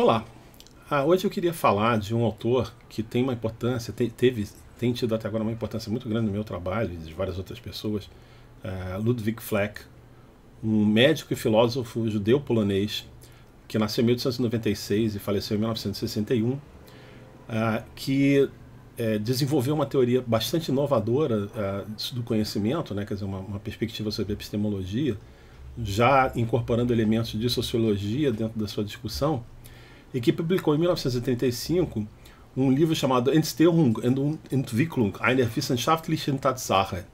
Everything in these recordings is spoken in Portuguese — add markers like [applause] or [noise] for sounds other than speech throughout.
Olá! Ah, hoje eu queria falar de um autor que tem uma importância, te, teve, tem tido até agora uma importância muito grande no meu trabalho e de várias outras pessoas, uh, Ludwig Fleck, um médico e filósofo judeu-polonês que nasceu em 1896 e faleceu em 1961, uh, ah, que uh, desenvolveu uma teoria bastante inovadora ah, do conhecimento, né, quer dizer, uma, uma perspectiva sobre epistemologia, já incorporando elementos de sociologia dentro da sua discussão, e que publicou em 1985 um livro chamado Entstehung und Entwicklung einer wissenschaftlichen Tatsache,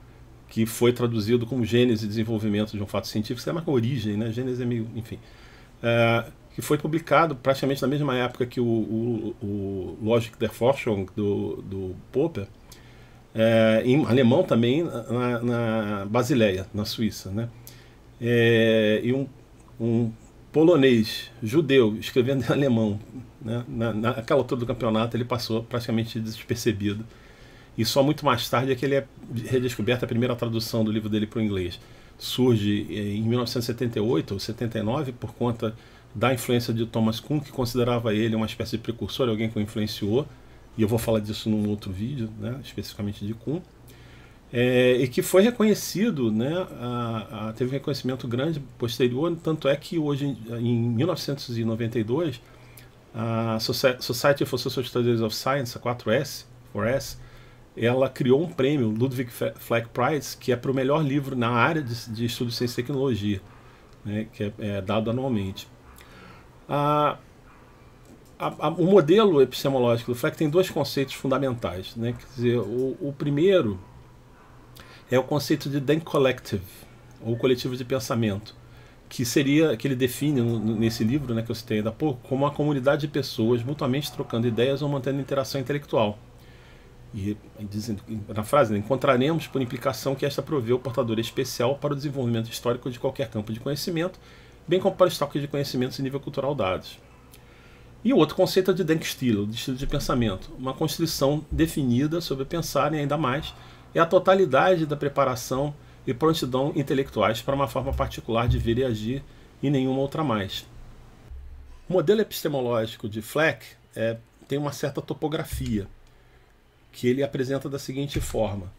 que foi traduzido como Gênese e Desenvolvimento de um Fato Científico, é chama com origem, né? Gênese é meio, enfim. É, que foi publicado praticamente na mesma época que o, o, o Logic der Forschung do, do Popper, é, em alemão também, na, na, Basileia, na Suíça. Né? É, e um, um polonês, judeu, escrevendo em [laughs] alemão. Né? Na, naquela altura do campeonato ele passou praticamente despercebido. E só muito mais tarde é que ele é redescoberto. a primeira tradução do livro dele para o inglês. Surge eh, em 1978 ou 79 por conta da influência de Thomas Kuhn, que considerava ele uma espécie de precursor, alguém que o influenciou. E eu vou falar disso num outro vídeo, né? especificamente de Kuhn. É, e que foi reconhecido, né, a, a, teve um reconhecimento grande posterior, tanto é que hoje, em 1992, a Society for Social Studies of Science, a 4S, 4S ela criou um prêmio, Ludwig Fleck Prize, que é para o melhor livro na área de, de estudo de ciência e tecnologia, né, que é, é dado anualmente. A, a, a, o modelo epistemológico do Fleck tem dois conceitos fundamentais. Né? Quer dizer, o, o primeiro é o conceito de Denk Collective, ou coletivo de pensamento, que seria que ele define nesse livro, né, que eu citei ainda há pouco, como uma comunidade de pessoas mutuamente trocando ideias ou mantendo interação intelectual. E dizem, na frase, né, encontraremos por implicação que esta provê o portador especial para o desenvolvimento histórico de qualquer campo de conhecimento, bem como para o estoque de conhecimentos em nível cultural dados. E o outro conceito é de Denkstil, o estilo de pensamento, uma constrição definida sobre pensar e ainda mais é a totalidade da preparação e prontidão intelectuais para uma forma particular de ver e agir e nenhuma outra mais. O modelo epistemológico de Fleck é, tem uma certa topografia que ele apresenta da seguinte forma.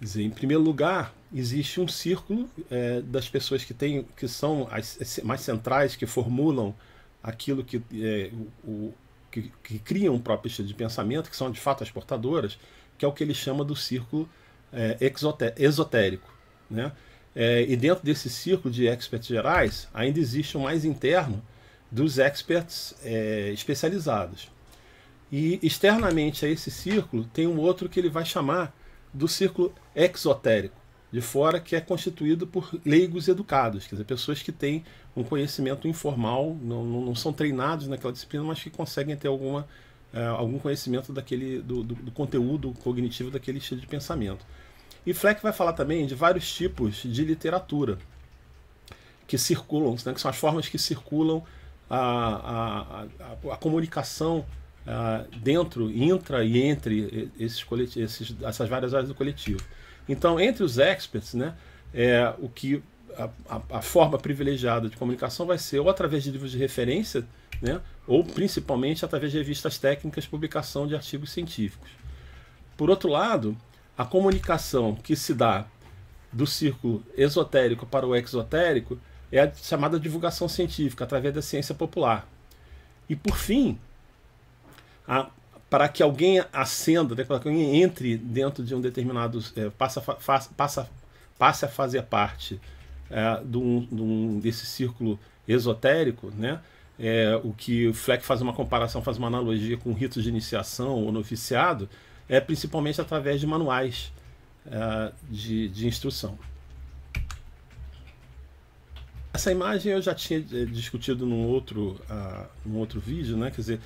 Dizer, em primeiro lugar, existe um círculo é, das pessoas que, tem, que são as mais centrais, que formulam aquilo que, é, o, que, que criam o próprio estilo de pensamento, que são de fato as portadoras, que é o que ele chama do círculo é, esotérico. Né? É, e dentro desse círculo de experts gerais, ainda existe o mais interno dos experts é, especializados. E externamente a esse círculo tem um outro que ele vai chamar do círculo exotérico, de fora, que é constituído por leigos educados, quer dizer, pessoas que têm um conhecimento informal, não, não são treinados naquela disciplina, mas que conseguem ter alguma é, algum conhecimento daquele do, do, do, conteúdo cognitivo daquele estilo de pensamento. E Fleck vai falar também de vários tipos de literatura que circulam, né, que são as formas que circulam a, a, a, a comunicação é, dentro, intra e entre esses, esses, essas várias áreas do coletivo. Então, entre os experts, né, é, o que a, a, forma privilegiada de comunicação vai ser ou através de livros de referência, né, ou principalmente através de revistas técnicas, publicação de artigos científicos. Por outro lado, a comunicação que se dá do círculo esotérico para o exotérico é a chamada divulgação científica, através da ciência popular. E por fim, a, para que alguém acenda, né, para que alguém entre dentro de um determinado. É, passa, passa, passe a fazer parte é, de um, de um, desse círculo esotérico, né? É, o que o Fleck faz uma comparação, faz uma analogia com ritos de iniciação ou noviciado, é principalmente através de manuais é, de, de instrução. Essa imagem eu já tinha é, discutido num outro, uh, num outro vídeo, né? Quer dizer,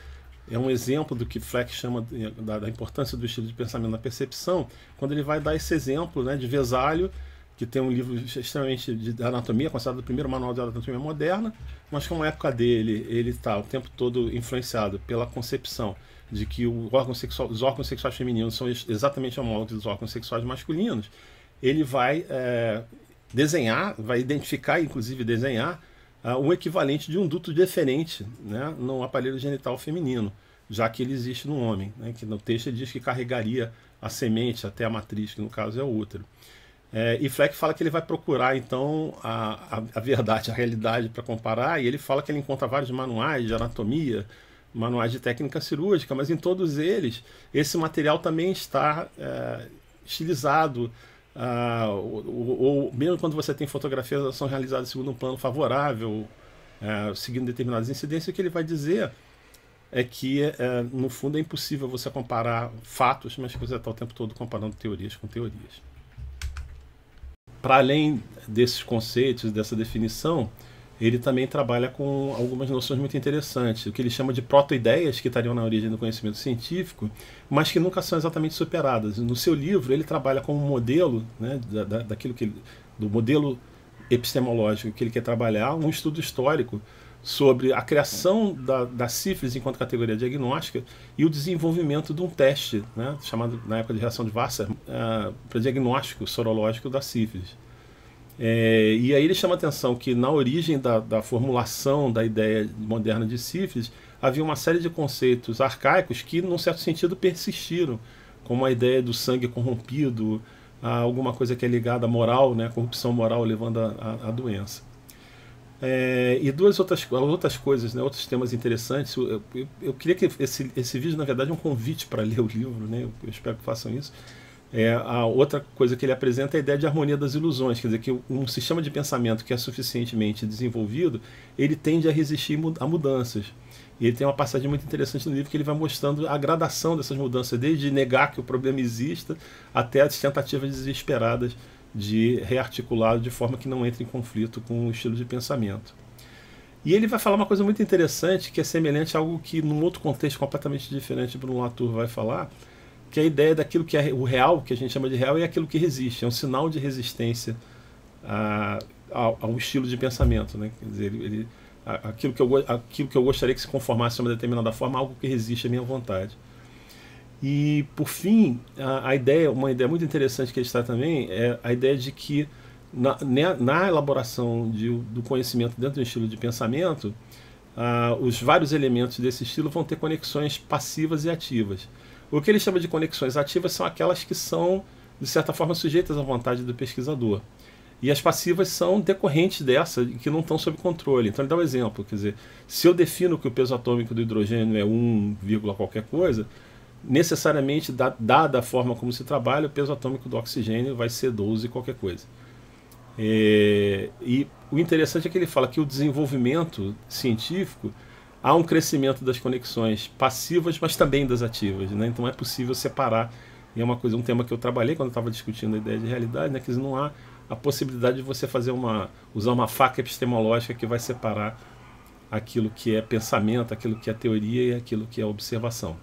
é um exemplo do que Fleck chama da, da, importância do estilo de pensamento na percepção, quando ele vai dar esse exemplo né, de Vesalho que tem um livro extremamente de anatomia, considerado o primeiro manual de anatomia moderna, mas como a época dele, ele está o tempo todo influenciado pela concepção de que órgão sexual, os órgãos sexuais femininos são exatamente homólogos dos órgãos sexuais masculinos, ele vai é, desenhar, vai identificar, inclusive desenhar, uh, equivalente de um duto deferente né, no aparelho genital feminino, já que ele existe no homem, né, que no texto ele diz que carregaria a semente até a matriz, que no caso é o útero. É, e Fleck fala que ele vai procurar então a, a, a verdade, a realidade para comparar, e ele fala que ele encontra vários manuais de anatomia, manuais de técnica cirúrgica, mas em todos eles esse material também está é, estilizado, ou, ah, ou, ou, mesmo quando você tem fotografias, elas são realizadas segundo um plano favorável, é, seguindo determinadas incidências, o que ele vai dizer é que, é, no fundo, é impossível você comparar fatos, mas que você está o tempo todo comparando teorias com teorias para além desses conceitos, dessa definição, ele também trabalha com algumas noções muito interessantes, o que ele chama de proto-ideias, que estariam na origem do conhecimento científico, mas que nunca são exatamente superadas. No seu livro, ele trabalha com um modelo, né, da, daquilo que ele, do modelo epistemológico que ele quer trabalhar, um estudo histórico sobre a criação da, da sífilis enquanto categoria diagnóstica e o desenvolvimento de um teste, né, chamado na época de reação de Vassar, uh, ah, para diagnóstico sorológico da sífilis. É, e aí ele chama atenção que na origem da, da, formulação da ideia moderna de sífilis havia uma série de conceitos arcaicos que, num certo sentido, persistiram, como a ideia do sangue corrompido, ah, alguma coisa que é ligada à moral, né, corrupção moral levando à doença. É, e duas outras, outras coisas, né, outros temas interessantes. Eu, eu, eu queria que esse, esse vídeo, na verdade, é um convite para ler o livro, né, eu, eu, espero que façam isso. É, a outra coisa que ele apresenta é a ideia de harmonia das ilusões, quer dizer, que um sistema de pensamento que é suficientemente desenvolvido, ele tende a resistir a mudanças. E ele tem uma passagem muito interessante no livro que ele vai mostrando a gradação dessas mudanças, desde negar que o problema exista até as tentativas desesperadas de rearticulado de forma que não entre em conflito com o estilo de pensamento. E ele vai falar uma coisa muito interessante que é semelhante a algo que, num outro contexto completamente diferente, Bruno Latour vai falar, que é a ideia daquilo que é o real, que a gente chama de real, é aquilo que resiste, é um sinal de resistência a, a, um estilo de pensamento. Né? Quer dizer, ele, ele, aquilo, que eu, aquilo que eu gostaria que se conformasse de uma determinada forma, algo que resiste à minha vontade. E, por fim, a, a, ideia, uma ideia muito interessante que ele está também, é a ideia de que na, né, na elaboração de, do conhecimento dentro do estilo de pensamento, os vários elementos desse estilo vão ter conexões passivas e ativas. O que ele chama de conexões ativas são aquelas que são, de certa forma, sujeitas à vontade do pesquisador. E as passivas são decorrentes dessa, que não estão sob controle. Então, ele dá um exemplo: quer dizer, se eu defino que o peso atômico do hidrogênio é 1, qualquer coisa, necessariamente, dada a forma como se trabalha, o peso atômico do oxigênio vai ser 12 qualquer coisa. É, e o interessante é que ele fala que o desenvolvimento científico há um crescimento das conexões passivas, mas também das ativas, né? Então é possível separar. E é uma coisa, um tema que eu trabalhei quando estava discutindo a ideia de realidade, né? Que não há a possibilidade de você fazer uma usar uma faca epistemológica que vai separar aquilo que é pensamento, aquilo que é teoria e aquilo que é observação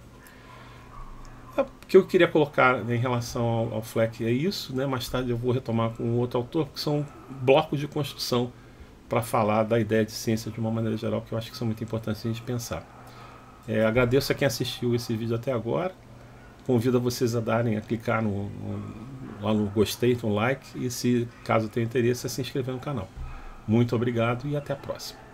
que eu queria colocar em relação ao, ao Fleck é isso, né? Mais tarde eu vou retomar com outro autor, que são blocos de construção para falar da ideia de ciência de uma maneira geral, que eu acho que são muito importantes a gente pensar. É, agradeço a quem assistiu esse vídeo até agora. Convido a vocês a darem, a clicar no, no, lá no gostei, no like e se caso tenha interesse, a se inscrever no canal. Muito obrigado e até a próxima.